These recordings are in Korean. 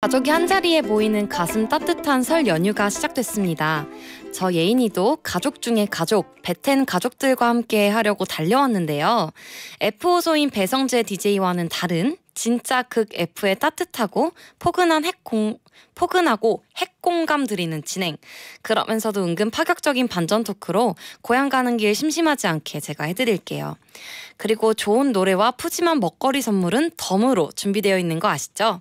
가족이 한자리에 모이는 가슴 따뜻한 설 연휴가 시작됐습니다. 저 예인이도 가족 중에 가족, 베텐 가족들과 함께 하려고 달려왔는데요. F5소인 배성재 DJ와는 다른 진짜 극 F의 따뜻하고 포근한 핵공, 포근하고 핵공감 드리는 진행. 그러면서도 은근 파격적인 반전 토크로 고향 가는 길 심심하지 않게 제가 해드릴게요. 그리고 좋은 노래와 푸짐한 먹거리 선물은 덤으로 준비되어 있는 거 아시죠?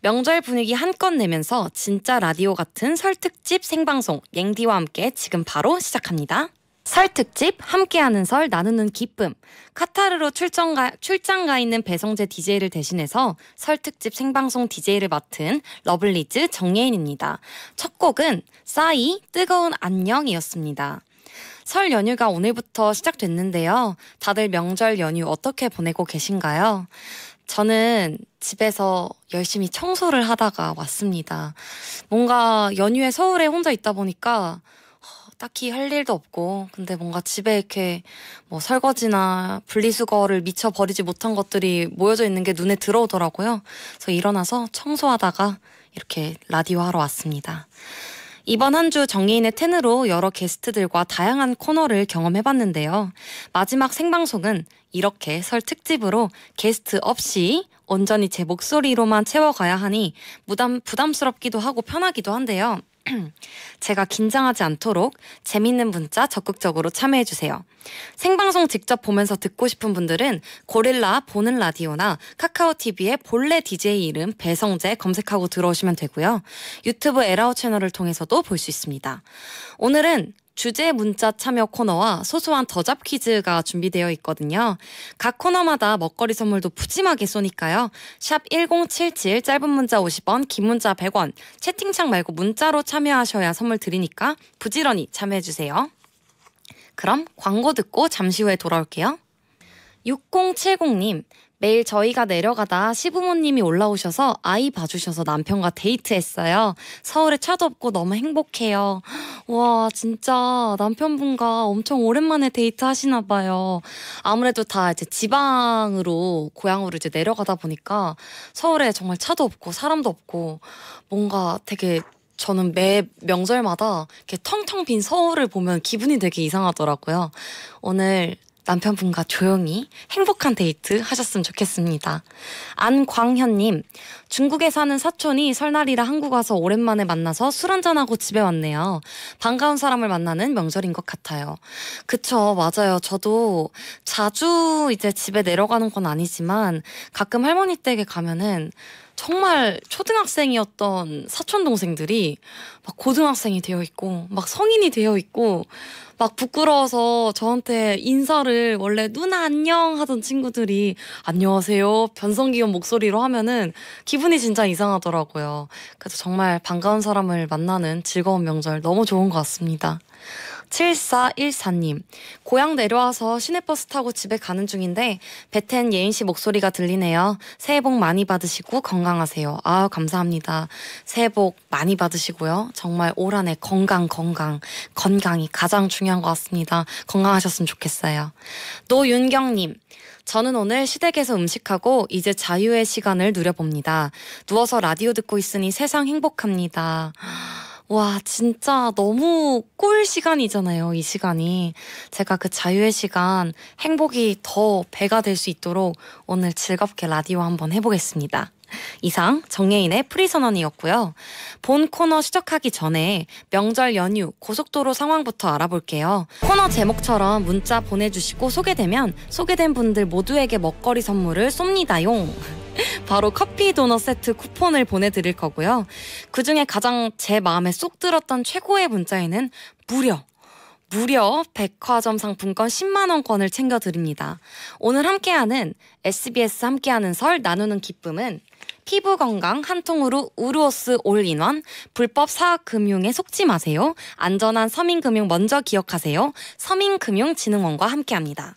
명절 분위기 한껏 내면서 진짜 라디오 같은 설 특집 생방송 앵디와 함께 지금 바로 시작합니다. 설 특집 함께하는 설 나누는 기쁨 카타르로 출장가, 출장가 있는 배성재 DJ를 대신해서 설 특집 생방송 DJ를 맡은 러블리즈 정예인입니다. 첫 곡은 싸이 뜨거운 안녕이었습니다. 설 연휴가 오늘부터 시작됐는데요. 다들 명절 연휴 어떻게 보내고 계신가요? 저는 집에서 열심히 청소를 하다가 왔습니다. 뭔가 연휴에 서울에 혼자 있다 보니까 어, 딱히 할 일도 없고, 근데 뭔가 집에 이렇게 뭐 설거지나 분리수거를 미쳐 버리지 못한 것들이 모여져 있는 게 눈에 들어오더라고요. 그래서 일어나서 청소하다가 이렇게 라디오 하러 왔습니다. 이번 한 주정리인의 텐으로 여러 게스트들과 다양한 코너를 경험해봤는데요. 마지막 생방송은 이렇게 설 특집으로 게스트 없이 온전히 제 목소리로만 채워가야 하니 부담, 부담스럽기도 하고 편하기도 한데요. 제가 긴장하지 않도록 재밌는 문자 적극적으로 참여해주세요. 생방송 직접 보면서 듣고 싶은 분들은 고릴라 보는 라디오나 카카오 TV의 본래 DJ 이름 배성재 검색하고 들어오시면 되고요. 유튜브 에라우 채널을 통해서도 볼 수 있습니다. 오늘은 주제 문자 참여 코너와 소소한 더잡 퀴즈가 준비되어 있거든요. 각 코너마다 먹거리 선물도 푸짐하게 쏘니까요. 샵 1077 짧은 문자 50원, 긴 문자 100원, 채팅창 말고 문자로 참여하셔야 선물 드리니까 부지런히 참여해주세요. 그럼 광고 듣고 잠시 후에 돌아올게요. 6070님, 매일 저희가 내려가다 시부모님이 올라오셔서 아이 봐주셔서 남편과 데이트했어요. 서울에 차도 없고 너무 행복해요. 와, 진짜 남편분과 엄청 오랜만에 데이트하시나 봐요. 아무래도 다 이제 지방으로, 고향으로 이제 내려가다 보니까 서울에 정말 차도 없고 사람도 없고 뭔가 되게 저는 매 명절마다 이렇게 텅텅 빈 서울을 보면 기분이 되게 이상하더라고요. 오늘 남편분과 조용히 행복한 데이트 하셨으면 좋겠습니다. 안광현님, 중국에 사는 사촌이 설날이라 한국 와서 오랜만에 만나서 술 한잔하고 집에 왔네요. 반가운 사람을 만나는 명절인 것 같아요. 그쵸, 맞아요. 저도 자주 이제 집에 내려가는 건 아니지만 가끔 할머니 댁에 가면은 정말 초등학생이었던 사촌 동생들이 막 고등학생이 되어 있고 막 성인이 되어 있고 막 부끄러워서 저한테 인사를 원래 누나 안녕 하던 친구들이 안녕하세요 변성기온 목소리로 하면은 기분이 진짜 이상하더라고요. 그래서 정말 반가운 사람을 만나는 즐거운 명절 너무 좋은 것 같습니다. 7414님, 고향 내려와서 시내버스 타고 집에 가는 중인데, 베텐 예인 씨 목소리가 들리네요. 새해 복 많이 받으시고 건강하세요. 아, 감사합니다. 새해 복 많이 받으시고요. 정말 올한해 건강, 건강, 건강이 가장 중요한 것 같습니다. 건강하셨으면 좋겠어요. 노윤경님, 저는 오늘 시댁에서 음식하고 이제 자유의 시간을 누려봅니다. 누워서 라디오 듣고 있으니 세상 행복합니다. 와, 진짜 너무 꿀 시간이잖아요, 이 시간이. 제가 그 자유의 시간, 행복이 더 배가 될 수 있도록 오늘 즐겁게 라디오 한번 해보겠습니다. 이상 정예인의 프리선언이었고요. 본 코너 시작하기 전에 명절 연휴 고속도로 상황부터 알아볼게요. 코너 제목처럼 문자 보내주시고 소개되면 소개된 분들 모두에게 먹거리 선물을 쏩니다용. 바로 커피 도넛 세트 쿠폰을 보내드릴 거고요. 그 중에 가장 제 마음에 쏙 들었던 최고의 문자에는 무려 무려 백화점 상품권 10만원권을 챙겨드립니다. 오늘 함께하는 SBS 함께하는 설 나누는 기쁨은 피부 건강 한 통으로 우루오스 올인원 불법 사학금융에 속지 마세요. 안전한 서민금융 먼저 기억하세요. 서민금융진흥원과 함께합니다.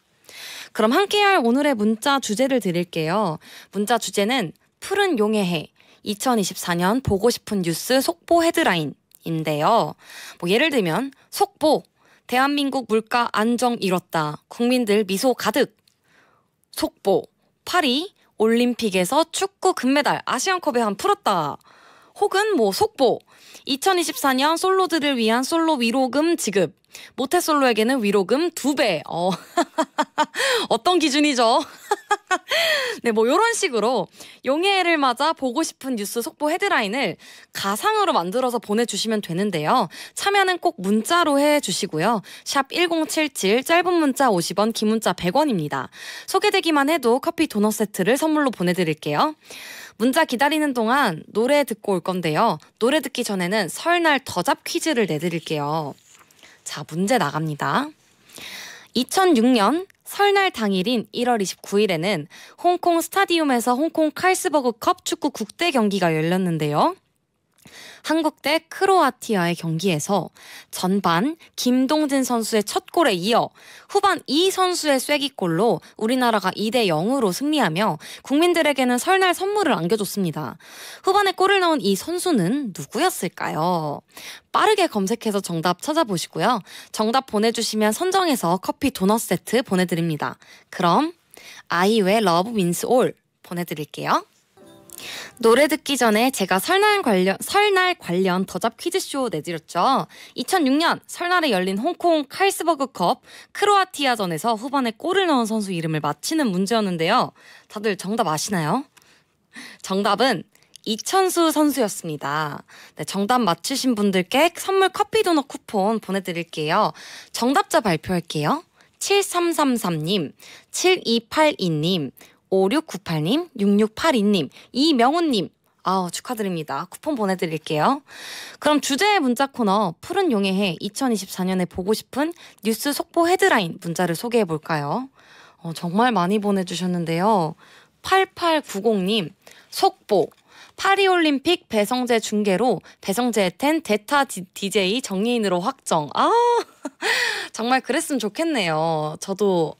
그럼 함께할 오늘의 문자 주제를 드릴게요. 문자 주제는 푸른 용의 해 2024년 보고 싶은 뉴스 속보 헤드라인인데요. 뭐 예를 들면 속보 대한민국 물가 안정 이뤘다. 국민들 미소 가득. 속보 파리 올림픽에서 축구 금메달 아시안컵에 한 풀었다. 혹은 뭐 속보 2024년 솔로들을 위한 솔로 위로금 지급. 모태솔로에게는 위로금 2배. 어. 어떤 기준이죠? 네, 뭐, 요런 식으로 용해를 맞아 보고 싶은 뉴스 속보 헤드라인을 가상으로 만들어서 보내주시면 되는데요. 참여는 꼭 문자로 해주시고요. 샵 1077, 짧은 문자 50원, 긴 문자 100원입니다. 소개되기만 해도 커피 도넛 세트를 선물로 보내드릴게요. 문자 기다리는 동안 노래 듣고 올 건데요. 노래 듣기 전에는 설날 더잡 퀴즈를 내드릴게요. 자, 문제 나갑니다. 2006년 설날 당일인 1월 29일에는 홍콩 스타디움에서 홍콩 칼스버그 컵 축구 국대 경기가 열렸는데요. 한국 대 크로아티아의 경기에서 전반 김동진 선수의 첫 골에 이어 후반 이 선수의 쐐기골로 우리나라가 2대 0으로 승리하며 국민들에게는 설날 선물을 안겨줬습니다. 후반에 골을 넣은 이 선수는 누구였을까요? 빠르게 검색해서 정답 찾아보시고요. 정답 보내주시면 선정해서 커피 도넛 세트 보내드립니다. 그럼 아이의 러브 윈스 올 보내드릴게요. 노래 듣기 전에 제가 설날 관련 설날 관련 더잡 퀴즈쇼 내드렸죠. 2006년 설날에 열린 홍콩 칼스버그컵 크로아티아전에서 후반에 골을 넣은 선수 이름을 맞히는 문제였는데요. 다들 정답 아시나요? 정답은 이천수 선수였습니다. 네, 정답 맞히신 분들께 선물 커피 도넛 쿠폰 보내드릴게요. 정답자 발표할게요. 7333님, 7282님, 5698님, 6682님, 이명훈님, 아 축하드립니다. 쿠폰 보내드릴게요. 그럼 주제의 문자 코너 푸른 용의 해 2024년에 보고 싶은 뉴스 속보 헤드라인 문자를 소개해 볼까요? 어, 정말 많이 보내주셨는데요. 8890님 속보 파리올림픽 배성재 중계로 배성재의 텐 데타 디, DJ 정리인으로 확정. 아 정말 그랬으면 좋겠네요. 저도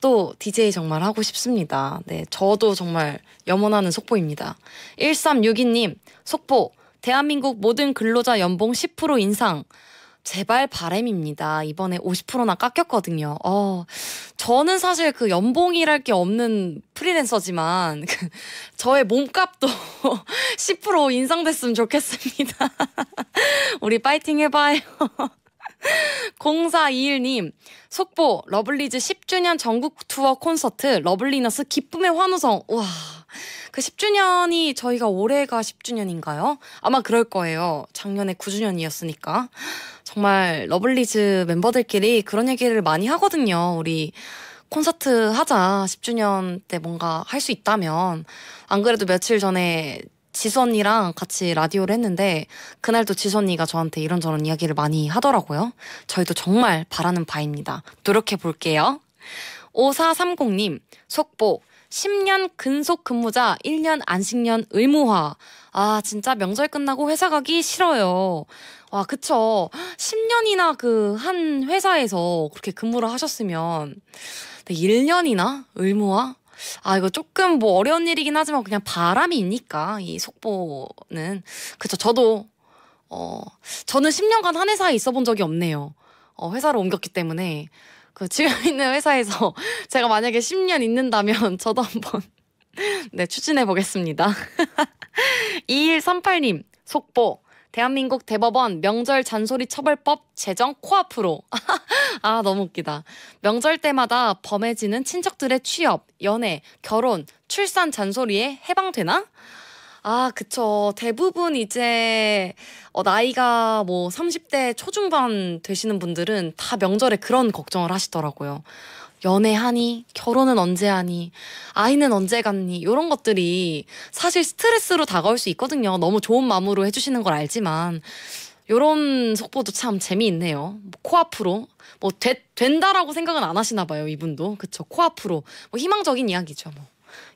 또 DJ 정말 하고 싶습니다. 네, 저도 정말 염원하는 속보입니다. 1362님, 속보. 대한민국 모든 근로자 연봉 10% 인상. 제발 바램입니다. 이번에 50%나 깎였거든요. 어, 저는 사실 그 연봉이랄 게 없는 프리랜서지만 그, 저의 몸값도 10% 인상됐으면 좋겠습니다. 우리 파이팅 해봐요. 0421님, 속보, 러블리즈 10주년 전국 투어 콘서트, 러블리너스 기쁨의 환호성. 우와. 그 10주년이 저희가 올해가 10주년인가요? 아마 그럴 거예요. 작년에 9주년이었으니까. 정말 러블리즈 멤버들끼리 그런 얘기를 많이 하거든요. 우리 콘서트 하자. 10주년 때 뭔가 할 수 있다면. 안 그래도 며칠 전에 지선이랑 같이 라디오를 했는데 그날도 지선이가 저한테 이런저런 이야기를 많이 하더라고요. 저희도 정말 바라는 바입니다. 노력해 볼게요. 5430님, 속보. 10년 근속 근무자 1년 안식년 의무화. 아, 진짜 명절 끝나고 회사 가기 싫어요. 와, 그쵸. 10년이나 그 한 회사에서 그렇게 근무를 하셨으면 1년이나 의무화? 아 이거 조금 뭐 어려운 일이긴 하지만 그냥 바람이 있니까 이 속보는 그쵸 저도 어 저는 10년간 한 회사에 있어 본 적이 없네요. 어 회사를 옮겼기 때문에 그 지금 있는 회사에서 제가 만약에 10년 있는다면 저도 한번 네 추진해 보겠습니다. 2138님 속보 대한민국 대법원 명절 잔소리 처벌법 제정 코앞으로. 아, 너무 웃기다. 명절 때마다 범해지는 친척들의 취업, 연애, 결혼, 출산 잔소리에 해방되나? 아, 그쵸. 대부분 이제, 어, 나이가 뭐 30대 초중반 되시는 분들은 다 명절에 그런 걱정을 하시더라고요. 연애하니 결혼은 언제 하니 아이는 언제 갔니 이런 것들이 사실 스트레스로 다가올 수 있거든요. 너무 좋은 마음으로 해주시는 걸 알지만 요런 속보도 참 재미있네요. 뭐 코앞으로 뭐 되, 된다라고 생각은 안 하시나 봐요 이분도 그쵸 코앞으로 뭐 희망적인 이야기죠 뭐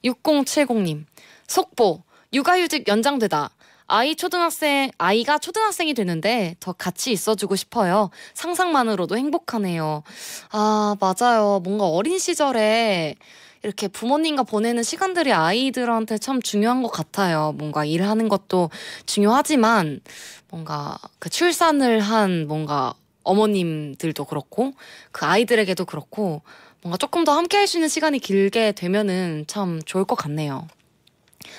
6070님 속보 육아휴직 연장되다 아이 초등학생 아이가 초등학생이 되는데 더 같이 있어주고 싶어요. 상상만으로도 행복하네요. 아 맞아요. 뭔가 어린 시절에 이렇게 부모님과 보내는 시간들이 아이들한테 참 중요한 것 같아요. 뭔가 일하는 것도 중요하지만 뭔가 그 출산을 한 뭔가 어머님들도 그렇고 그 아이들에게도 그렇고 뭔가 조금 더 함께 할 수 있는 시간이 길게 되면은 참 좋을 것 같네요.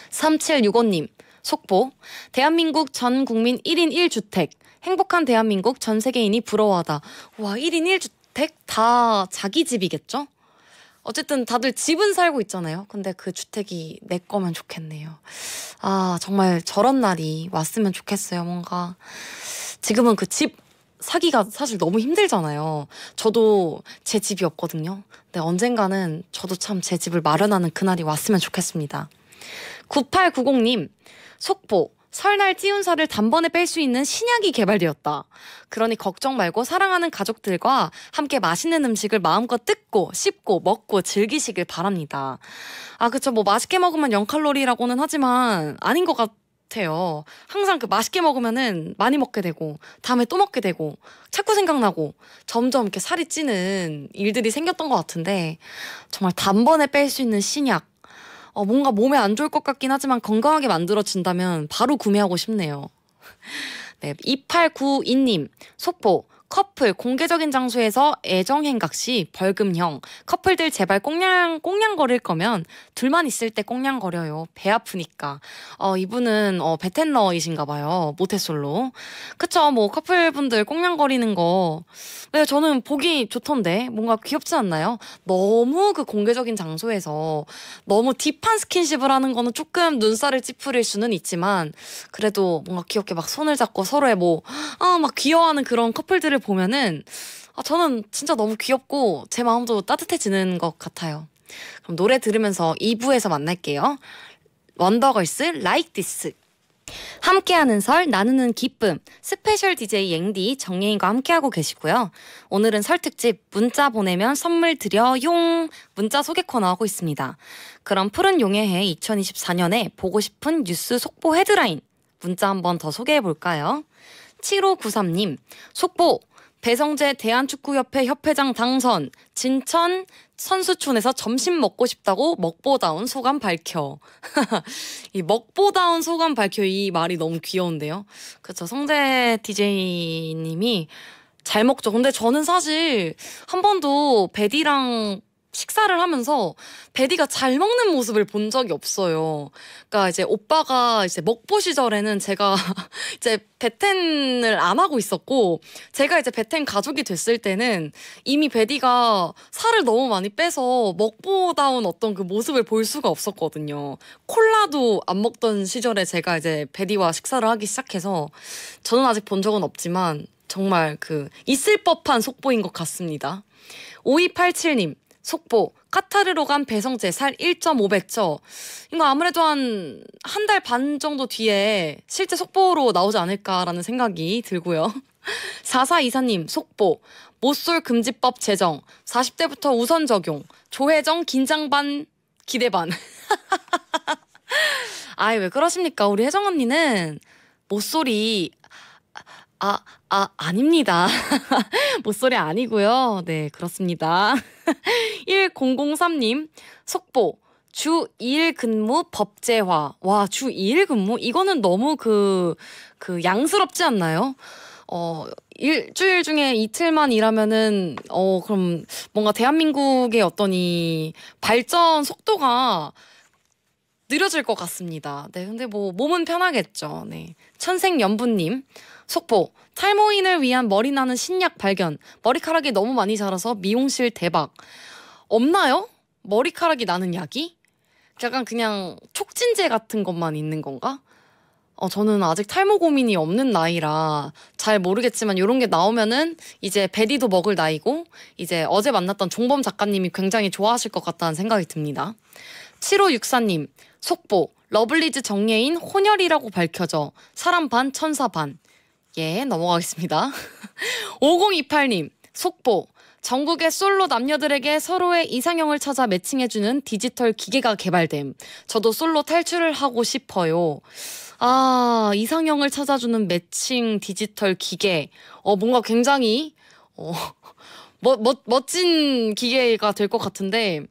3765님, 속보. 대한민국 전 국민 1인 1주택. 행복한 대한민국 전 세계인이 부러워하다. 와, 1인 1주택? 다 자기 집이겠죠? 어쨌든 다들 집은 살고 있잖아요. 근데 그 주택이 내 거면 좋겠네요. 아, 정말 저런 날이 왔으면 좋겠어요. 뭔가 지금은 그 집 사기가 사실 너무 힘들잖아요. 저도 제 집이 없거든요. 근데 언젠가는 저도 참 제 집을 마련하는 그날이 왔으면 좋겠습니다. 9890님, 속보. 설날 찌운살을 단번에 뺄 수 있는 신약이 개발되었다. 그러니 걱정 말고 사랑하는 가족들과 함께 맛있는 음식을 마음껏 뜯고 씹고 먹고 즐기시길 바랍니다. 아 그쵸 뭐 맛있게 먹으면 0칼로리라고는 하지만 아닌 것 같아요. 항상 그 맛있게 먹으면은 많이 먹게 되고 다음에 또 먹게 되고 자꾸 생각나고 점점 이렇게 살이 찌는 일들이 생겼던 것 같은데 정말 단번에 뺄 수 있는 신약 어, 뭔가 몸에 안 좋을 것 같긴 하지만 건강하게 만들어진다면 바로 구매하고 싶네요. 네, 2892님, 속보. 커플 공개적인 장소에서 애정 행각 시 벌금형. 커플들 제발 꽁냥 꽁냥거릴 거면 둘만 있을 때 꽁냥거려요. 배 아프니까. 어 이분은 어 베텐러이신가 봐요. 모태솔로. 그쵸 뭐 커플분들 꽁냥거리는 거. 네 저는 보기 좋던데 뭔가 귀엽지 않나요? 너무 그 공개적인 장소에서 너무 딥한 스킨십을 하는 거는 조금 눈살을 찌푸릴 수는 있지만 그래도 뭔가 귀엽게 막 손을 잡고 서로의 뭐아막 귀여워하는 그런 커플들을 보면은 아, 저는 진짜 너무 귀엽고 제 마음도 따뜻해지는 것 같아요. 그럼 노래 들으면서 2부에서 만날게요. 원더걸스 Like t h 함께하는 설 나누는 기쁨 스페셜 DJ 앵디 정예인과 함께하고 계시고요. 오늘은 설 특집 문자 보내면 선물 드려 용 문자 소개 코너 하고 있습니다. 그럼 푸른 용의 해 2024년에 보고 싶은 뉴스 속보 헤드라인 문자 한번 더 소개해 볼까요? 7593님 속보 배성재 대한축구협회 협회장 당선, 진천 선수촌에서 점심 먹고 싶다고 먹보다운 소감 밝혀. 이 먹보다운 소감 밝혀 이 말이 너무 귀여운데요. 그렇죠. 성재 DJ님이 잘 먹죠. 근데 저는 사실 한 번도 배디랑 식사를 하면서 베디가 잘 먹는 모습을 본 적이 없어요. 그러니까 이제 오빠가 이제 먹보 시절에는 제가 이제 베텐을 안 하고 있었고 제가 이제 베텐 가족이 됐을 때는 이미 베디가 살을 너무 많이 빼서 먹보다운 어떤 그 모습을 볼 수가 없었거든요. 콜라도 안 먹던 시절에 제가 이제 베디와 식사를 하기 시작해서 저는 아직 본 적은 없지만 정말 그 있을 법한 속보인 것 같습니다. 5287님 속보 카타르로 간 배성재 살 1.5배죠. 이거 아무래도 한 한 달 반 정도 뒤에 실제 속보로 나오지 않을까라는 생각이 들고요. 4424님 속보 모쏠 금지법 제정 40대부터 우선 적용 조혜정 긴장반 기대반 아이 왜 그러십니까 우리 혜정 언니는 모쏠이 아 아, 아닙니다. 목소리 아니고요. 네, 그렇습니다. 1003님, 속보. 주 2일 근무 법제화. 와, 주 2일 근무? 이거는 너무 그, 그, 양스럽지 않나요? 어, 일주일 중에 이틀만 일하면은, 어, 그럼 뭔가 대한민국의 어떤 이 발전 속도가 느려질 것 같습니다. 네, 근데 뭐, 몸은 편하겠죠. 네. 천생연분님, 속보. 탈모인을 위한 머리 나는 신약 발견. 머리카락이 너무 많이 자라서 미용실 대박. 없나요? 머리카락이 나는 약이? 약간 그냥 촉진제 같은 것만 있는 건가? 어, 저는 아직 탈모 고민이 없는 나이라 잘 모르겠지만 이런 게 나오면은 이제 베리도 먹을 나이고 이제 어제 만났던 종범 작가님이 굉장히 좋아하실 것 같다는 생각이 듭니다. 7564님, 속보, 러블리즈 정예인 혼혈이라고 밝혀져 사람 반, 천사 반. 예, 넘어가겠습니다. 5028님, 속보. 전국의 솔로 남녀들에게 서로의 이상형을 찾아 매칭해주는 디지털 기계가 개발됨. 저도 솔로 탈출을 하고 싶어요. 아, 이상형을 찾아주는 매칭 디지털 기계. 어, 뭔가 굉장히, 어, 멋, 멋, 멋진 기계가 될 것 같은데,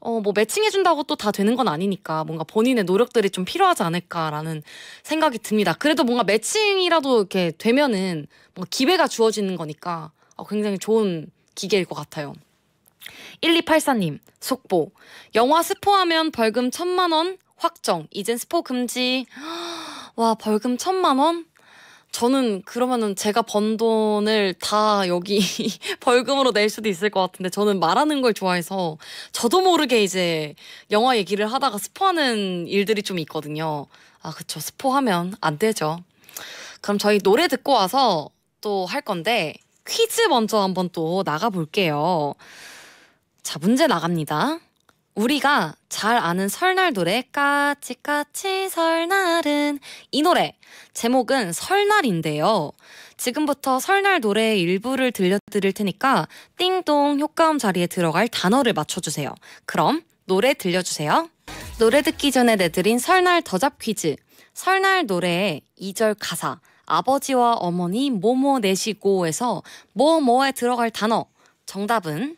어, 뭐 매칭해준다고 또 다 되는 건 아니니까 뭔가 본인의 노력들이 좀 필요하지 않을까라는 생각이 듭니다. 그래도 뭔가 매칭이라도 이렇게 되면은 뭔가 기회가 주어지는 거니까 어, 굉장히 좋은 기계일 것 같아요. 1284님, 속보. 영화 스포하면 벌금 천만원 확정. 이젠 스포 금지. 와, 벌금 천만원? 저는 그러면은 제가 번 돈을 다 여기 벌금으로 낼 수도 있을 것 같은데 저는 말하는 걸 좋아해서 저도 모르게 이제 영화 얘기를 하다가 스포하는 일들이 좀 있거든요. 아, 그쵸. 스포하면 안 되죠. 그럼 저희 노래 듣고 와서 또 할 건데 퀴즈 먼저 한번 또 나가볼게요. 자, 문제 나갑니다. 우리가 잘 아는 설날 노래 까치까치 설날은 이 노래 제목은 설날인데요. 지금부터 설날 노래의 일부를 들려드릴 테니까 띵동 효과음 자리에 들어갈 단어를 맞춰주세요. 그럼 노래 들려주세요. 노래 듣기 전에 내드린 설날 더잡 퀴즈 설날 노래의 2절 가사 아버지와 어머니 뭐뭐 내시고에서 뭐뭐에 들어갈 단어 정답은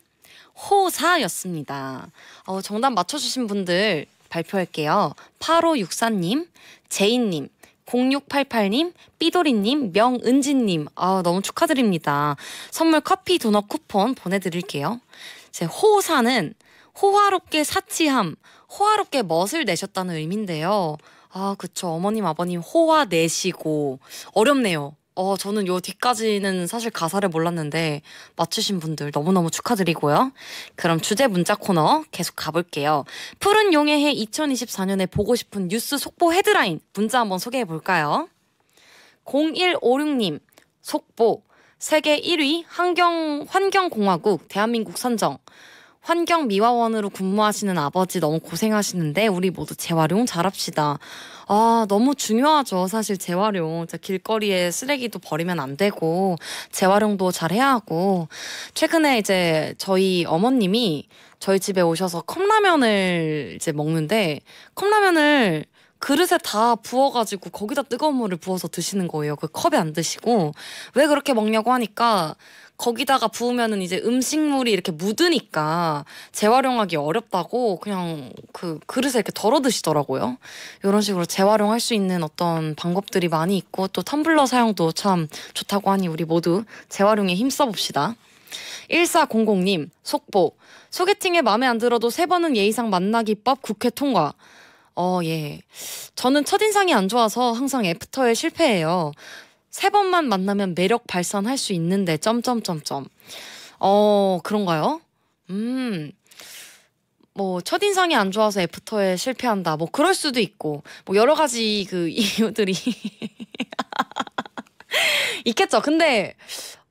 호사였습니다. 어, 정답 맞춰주신 분들 발표할게요. 8564님, 제인님, 0688님, 삐돌이님, 명은진님, 아, 너무 축하드립니다. 선물 커피 도넛 쿠폰 보내드릴게요. 제 호사는 호화롭게 사치함, 호화롭게 멋을 내셨다는 의미인데요. 아, 그쵸. 어머님, 아버님 호화 내시고. 어렵네요. 어, 저는 요 뒤까지는 사실 가사를 몰랐는데 맞추신 분들 너무너무 축하드리고요. 그럼 주제 문자 코너 계속 가볼게요. 푸른 용의 해 2024년에 보고 싶은 뉴스 속보 헤드라인 문자 한번 소개해 볼까요? 0156님, 속보. 세계 1위 환경, 환경공화국 대한민국 선정. 환경미화원으로 근무하시는 아버지 너무 고생하시는데 우리 모두 재활용 잘합시다. 아, 너무 중요하죠. 사실 재활용. 길거리에 쓰레기도 버리면 안 되고, 재활용도 잘 해야 하고. 최근에 이제 저희 어머님이 저희 집에 오셔서 컵라면을 이제 먹는데, 컵라면을 그릇에 다 부어가지고 거기다 뜨거운 물을 부어서 드시는 거예요. 그 컵에 안 드시고 왜 그렇게 먹냐고 하니까 거기다가 부으면은 이제 음식물이 이렇게 묻으니까 재활용하기 어렵다고 그냥 그 그릇에 이렇게 덜어 드시더라고요. 이런 식으로 재활용할 수 있는 어떤 방법들이 많이 있고 또 텀블러 사용도 참 좋다고 하니 우리 모두 재활용에 힘써 봅시다. 1400님 속보 소개팅에 마음에 안 들어도 세 번은 예의상 만나기법 국회 통과 어, 예. 저는 첫인상이 안 좋아서 항상 애프터에 실패해요. 세 번만 만나면 매력 발산할 수 있는데 점점점점. 어, 그런가요? 음. 뭐 첫인상이 안 좋아서 애프터에 실패한다. 뭐 그럴 수도 있고. 뭐 여러 가지 그 이유들이 있겠죠. 근데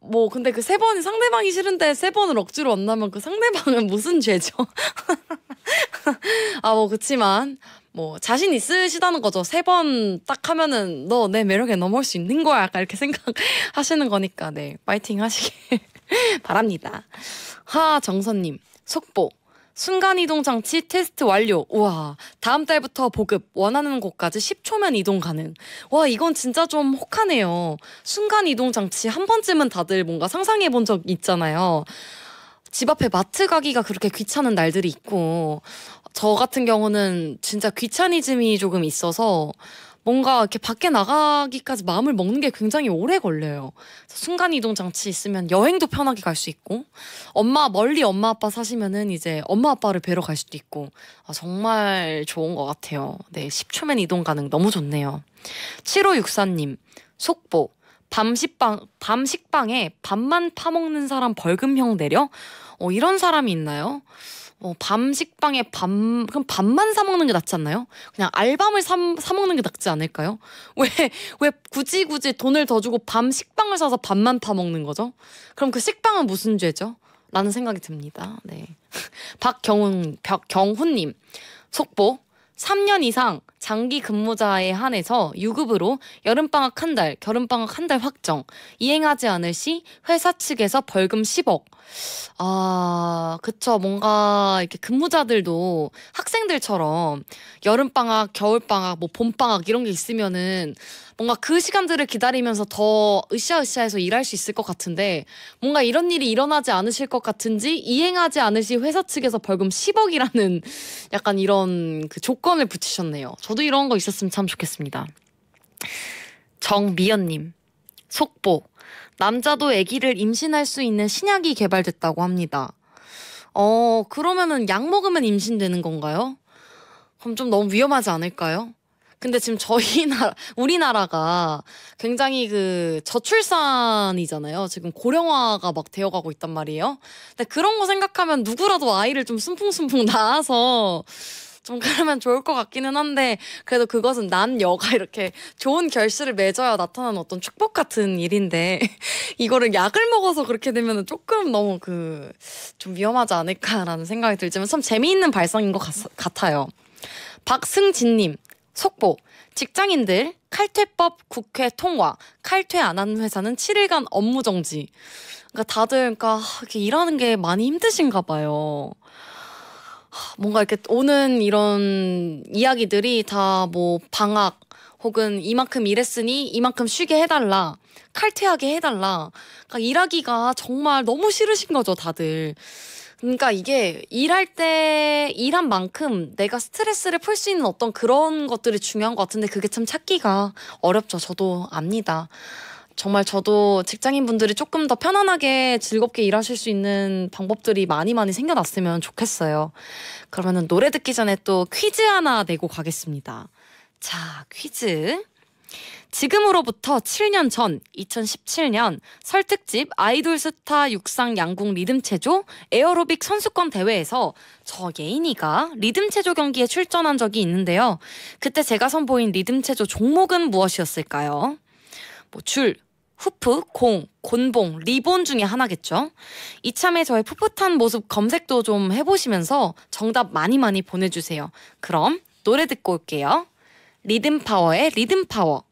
뭐 근데 그 세 번 상대방이 싫은데 세 번을 억지로 만나면 그 상대방은 무슨 죄죠? 아뭐 그치만 뭐 자신 있으시다는 거죠. 세 번 딱 하면은 너 내 매력에 넘어올 수 있는 거야. 약간 이렇게 생각하시는 거니까 네 파이팅 하시길 바랍니다. 하 정선님 속보 순간이동 장치 테스트 완료. 우와. 다음 달부터 보급. 원하는 곳까지 10초면 이동 가능. 와, 이건 진짜 좀 혹하네요. 순간이동 장치 한 번쯤은 다들 뭔가 상상해 본 적 있잖아요. 집 앞에 마트 가기가 그렇게 귀찮은 날들이 있고, 저 같은 경우는 진짜 귀차니즘이 조금 있어서 뭔가 이렇게 밖에 나가기까지 마음을 먹는 게 굉장히 오래 걸려요. 순간 이동 장치 있으면 여행도 편하게 갈 수 있고, 엄마 멀리 엄마 아빠 사시면은 이제 엄마 아빠를 뵈러 갈 수도 있고, 아, 정말 좋은 것 같아요. 네, 10초면 이동 가능 너무 좋네요. 7564님, 속보. 밤식빵, 밤식빵에 밥만 파먹는 사람 벌금형 내려? 어, 이런 사람이 있나요? 어, 밤 식빵에 밤 그럼 밥만 사 먹는 게 낫지 않나요? 그냥 알밤을 사, 사 먹는 게 낫지 않을까요? 왜왜 왜 굳이 굳이 돈을 더 주고 밤 식빵을 사서 밥만 파 먹는 거죠? 그럼 그 식빵은 무슨 죄죠? 라는 생각이 듭니다. 네. 박경훈, 박경훈님. 속보. 3년 이상 장기 근무자에 한해서 유급으로 여름방학 한 달, 겨울방학한 달 확정, 이행하지 않을 시 회사 측에서 벌금 10억. 아, 그쵸. 뭔가 이렇게 근무자들도 학생들처럼 여름방학, 겨울방학, 뭐 봄방학 이런 게 있으면은 뭔가 그 시간들을 기다리면서 더 으쌰으쌰해서 일할 수 있을 것 같은데 뭔가 이런 일이 일어나지 않으실 것 같은지 이행하지 않으시 회사 측에서 벌금 10억이라는 약간 이런 그 조건을 붙이셨네요. 저도 이런 거 있었으면 참 좋겠습니다. 정미연님, 속보. 남자도 아기를 임신할 수 있는 신약이 개발됐다고 합니다. 어, 그러면은 약 먹으면 임신되는 건가요? 그럼 좀 너무 위험하지 않을까요? 근데 지금 저희 나라, 우리나라가 굉장히 그 저출산이잖아요. 지금 고령화가 막 되어가고 있단 말이에요. 근데 그런 거 생각하면 누구라도 아이를 좀 숨풍숨풍 낳아서 좀 그러면 좋을 것 같기는 한데 그래도 그것은 난 여가 이렇게 좋은 결실을 맺어야 나타나는 어떤 축복 같은 일인데 이거를 약을 먹어서 그렇게 되면 조금 너무 그 좀 위험하지 않을까라는 생각이 들지만 참 재미있는 발상인 것 같, 같아요. 박승진님 속보 직장인들 칼퇴법 국회 통과 칼퇴 안한 회사는 7일간 업무 정지 그러니까 다들 그러니까 이렇게 일하는 게 많이 힘드신가 봐요. 뭔가 이렇게 오는 이런 이야기들이 다 뭐 방학 혹은 이만큼 일했으니 이만큼 쉬게 해달라. 칼퇴하게 해달라. 그러니까 일하기가 정말 너무 싫으신 거죠, 다들. 그러니까 이게 일할 때 일한 만큼 내가 스트레스를 풀 수 있는 어떤 그런 것들이 중요한 것 같은데 그게 참 찾기가 어렵죠. 저도 압니다. 정말 저도 직장인 분들이 조금 더 편안하게 즐겁게 일하실 수 있는 방법들이 많이 많이 생겨났으면 좋겠어요. 그러면은 노래 듣기 전에 또 퀴즈 하나 내고 가겠습니다. 자, 퀴즈. 지금으로부터 7년 전 2017년 설특집 아이돌 스타 육상 양궁 리듬체조 에어로빅 선수권 대회에서 저 예인이가 리듬체조 경기에 출전한 적이 있는데요. 그때 제가 선보인 리듬체조 종목은 무엇이었을까요? 뭐 줄, 후프, 공, 곤봉, 리본 중에 하나겠죠? 이참에 저의 풋풋한 모습 검색도 좀 해보시면서 정답 많이 많이 보내주세요. 그럼 노래 듣고 올게요. 리듬 파워의 리듬 파워.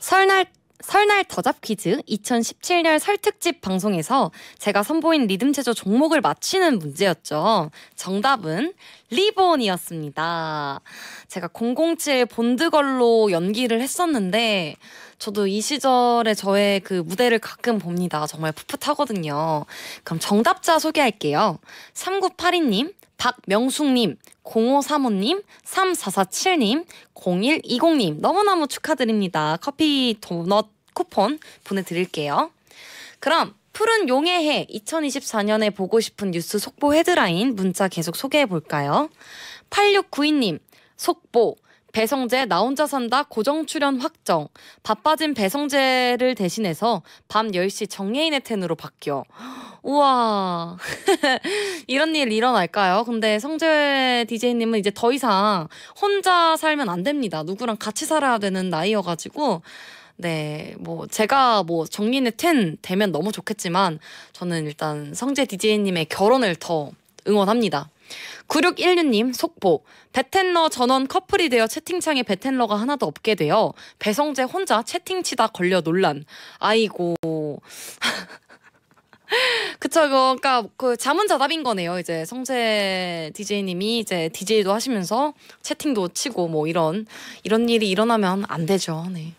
설날 설날 더잡 퀴즈 2017년 설 특집 방송에서 제가 선보인 리듬체조 종목을 맞히는 문제였죠. 정답은 리본이었습니다. 제가 007 본드걸로 연기를 했었는데 저도 이 시절에 저의 그 무대를 가끔 봅니다. 정말 풋풋하거든요. 그럼 정답자 소개할게요. 3982님, 박명숙님, 0535님, 3447님, 0120님 너무너무 축하드립니다. 커피 도넛 쿠폰 보내드릴게요. 그럼 푸른 용의 해 2024년에 보고 싶은 뉴스 속보 헤드라인 문자 계속 소개해 볼까요? 8692님 속보 배성재 나 혼자 산다 고정 출연 확정 바빠진 배성재를 대신해서 밤 10시 정예인의 텐으로 바뀌어 우와 이런 일 일어날까요? 근데 성재 DJ님은 이제 더 이상 혼자 살면 안 됩니다. 누구랑 같이 살아야 되는 나이여가지고 네, 뭐 제가 뭐정리의텐 되면 너무 좋겠지만 저는 일단 성재 DJ님의 결혼을 더 응원합니다. 9616님 속보 베텐러 전원 커플이 되어 채팅창에 베텐러가 하나도 없게 되어 배성재 혼자 채팅치다 걸려 논란 아이고 그쵸, 그러니까 그 자문자답인 거네요. 이제 성재 DJ님이 이제 DJ도 하시면서 채팅도 치고 뭐 이런 이런 일이 일어나면 안 되죠. 네.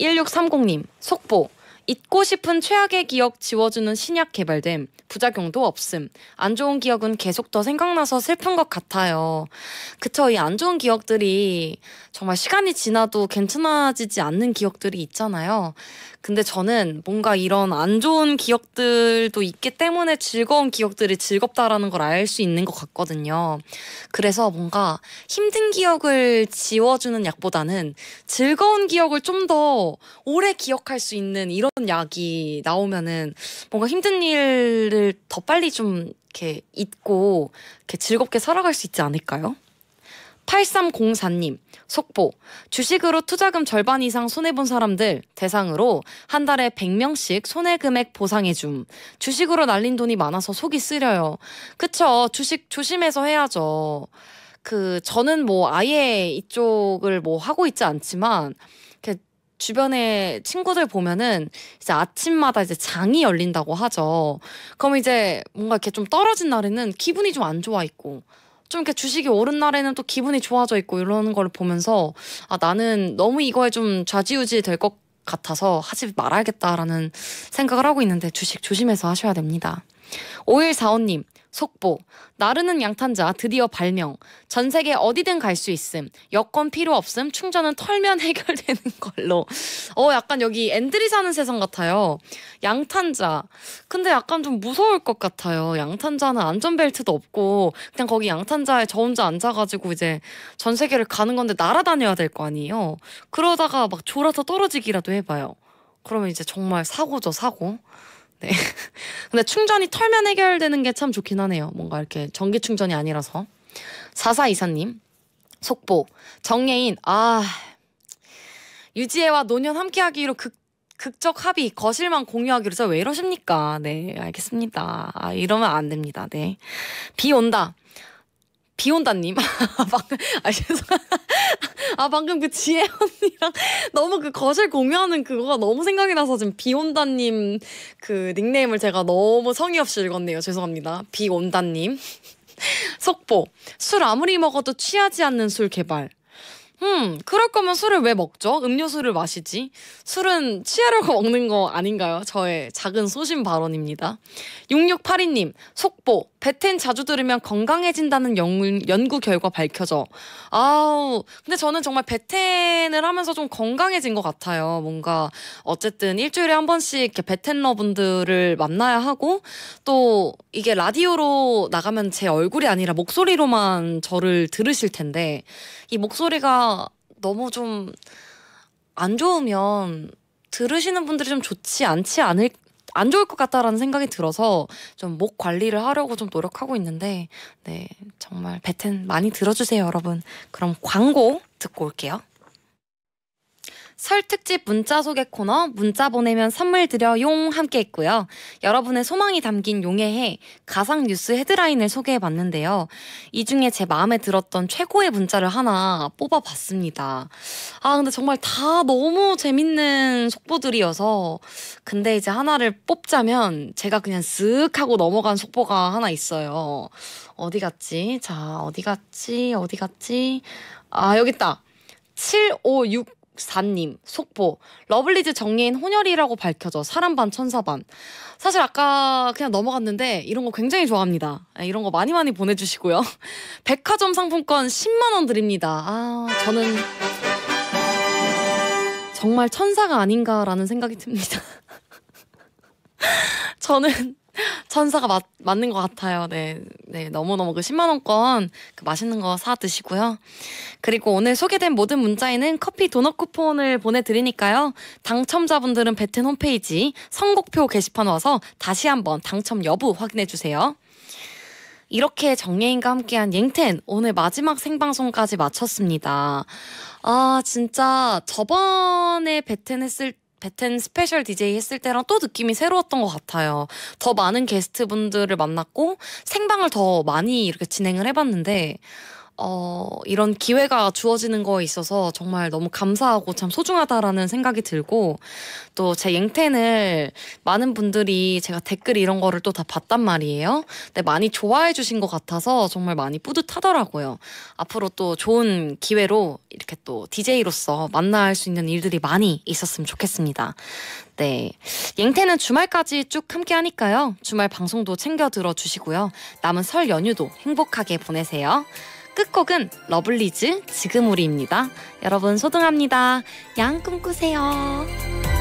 1630님 속보. 잊고 싶은 최악의 기억 지워주는 신약 개발됨. 부작용도 없음. 안 좋은 기억은 계속 더 생각나서 슬픈 것 같아요. 그쵸, 이 안 좋은 기억들이 정말 시간이 지나도 괜찮아지지 않는 기억들이 있잖아요. 근데 저는 뭔가 이런 안 좋은 기억들도 있기 때문에 즐거운 기억들이 즐겁다라는 걸 알 수 있는 것 같거든요. 그래서 뭔가 힘든 기억을 지워주는 약보다는 즐거운 기억을 좀 더 오래 기억할 수 있는 이런 약이 나오면은 뭔가 힘든 일을 더 빨리 좀 이렇게 잊고 이렇게 즐겁게 살아갈 수 있지 않을까요? 8304님, 속보. 주식으로 투자금 절반 이상 손해본 사람들 대상으로 한 달에 100명씩 손해금액 보상해줌. 주식으로 날린 돈이 많아서 속이 쓰려요. 그쵸. 주식 조심해서 해야죠. 그, 저는 뭐 아예 이쪽을 뭐 하고 있지 않지만, 주변에 친구들 보면은 이제 아침마다 이제 장이 열린다고 하죠. 그럼 이제 뭔가 이렇게 좀 떨어진 날에는 기분이 좀 안 좋아 있고 좀 이렇게 주식이 오른 날에는 또 기분이 좋아져 있고 이런 걸 보면서 아 나는 너무 이거에 좀 좌지우지 될 것 같아서 하지 말아야겠다라는 생각을 하고 있는데 주식 조심해서 하셔야 됩니다. 5145님, 속보. 나르는 양탄자 드디어 발명. 전 세계 어디든 갈 수 있음. 여권 필요 없음. 충전은 털면 해결되는 걸로. 어, 약간 여기 엔드리 사는 세상 같아요. 양탄자. 근데 약간 좀 무서울 것 같아요. 양탄자는 안전벨트도 없고 그냥 거기 양탄자에 저 혼자 앉아가지고 이제 전 세계를 가는 건데 날아다녀야 될 거 아니에요. 그러다가 막 졸아서 떨어지기라도 해봐요. 그러면 이제 정말 사고죠, 사고. 네. 근데 충전이 털면 해결되는 게 참 좋긴 하네요. 뭔가 이렇게 전기 충전이 아니라서. 사사 이사님 속보 정예인 아 유지혜와 노년 함께하기로 극 극적 합의 거실만 공유하기로 저왜 이러십니까? 네 알겠습니다. 아 이러면 안 됩니다. 네비 온다. 비 온다님. 아, 죄송. 아 방금 그 지혜 언니랑 너무 그 거실 공유하는 그거가 너무 생각이 나서 지금 비온다님 그 닉네임을 제가 너무 성의 없이 읽었네요. 죄송합니다. 비온다님. 속보. 술 아무리 먹어도 취하지 않는 술 개발. 음, 그럴 거면 술을 왜 먹죠? 음료수를 마시지? 술은 취하려고 먹는 거 아닌가요? 저의 작은 소신 발언입니다. 6682님, 속보. 배텐 자주 들으면 건강해진다는 연구, 연구 결과 밝혀져. 아우, 근데 저는 정말 배텐을 하면서 좀 건강해진 것 같아요. 뭔가 어쨌든 일주일에 한 번씩 이렇게 배텐러 분들을 만나야 하고 또 이게 라디오로 나가면 제 얼굴이 아니라 목소리로만 저를 들으실 텐데 이 목소리가 너무 좀 안 좋으면 들으시는 분들이 좀 좋지 않지 않을 안 좋을 것 같다라는 생각이 들어서 좀 목 관리를 하려고 좀 노력하고 있는데 네 정말 배텐 많이 들어주세요 여러분 그럼 광고 듣고 올게요 설 특집 문자 소개 코너 문자 보내면 선물 드려 용 함께 했고요. 여러분의 소망이 담긴 용의 해 가상 뉴스 헤드라인을 소개해 봤는데요. 이 중에 제 마음에 들었던 최고의 문자를 하나 뽑아 봤습니다. 아, 근데 정말 다 너무 재밌는 속보들이어서 근데 이제 하나를 뽑자면 제가 그냥 쓱 하고 넘어간 속보가 하나 있어요. 어디 갔지? 자, 어디 갔지? 어디 갔지? 아, 여기 있다. 756 664님, 속보. 러블리즈 정예인 혼혈이라고 밝혀져 사람 반 천사 반. 사실 아까 그냥 넘어갔는데 이런 거 굉장히 좋아합니다. 예, 이런 거 많이 많이 보내주시고요. 백화점 상품권 10만 원 드립니다. 아 저는 정말 천사가 아닌가라는 생각이 듭니다. 저는 천사가 맞, 맞는 것 같아요. 네, 네 너무너무 그 10만 원권 그 맛있는 거 사 드시고요. 그리고 오늘 소개된 모든 문자에는 커피 도넛 쿠폰을 보내드리니까요. 당첨자분들은 배튼 홈페이지 선곡표 게시판 와서 다시 한번 당첨 여부 확인해 주세요. 이렇게 정예인과 함께한 앵텐 오늘 마지막 생방송까지 마쳤습니다. 아 진짜 저번에 배텐했을 배텐 스페셜 DJ 했을 때랑 또 느낌이 새로웠던 것 같아요. 더 많은 게스트분들을 만났고 생방을 더 많이 이렇게 진행을 해봤는데 어, 이런 기회가 주어지는 거에 있어서 정말 너무 감사하고 참 소중하다라는 생각이 들고 또제잉텐을 많은 분들이 제가 댓글 이런 거를 또 다 봤단 말이에요. 근데 많이 좋아해 주신 것 같아서 정말 많이 뿌듯하더라고요. 앞으로 또 좋은 기회로 이렇게 또 DJ로서 만나할수 있는 일들이 많이 있었으면 좋겠습니다. 네. 잉텐은 주말까지 쭉 함께 하니까요. 주말 방송도 챙겨 들어 주시고요. 남은 설 연휴도 행복하게 보내세요. 끝곡은 러블리즈 지금 우리입니다. 여러분 소등합니다. 양 꿈꾸세요.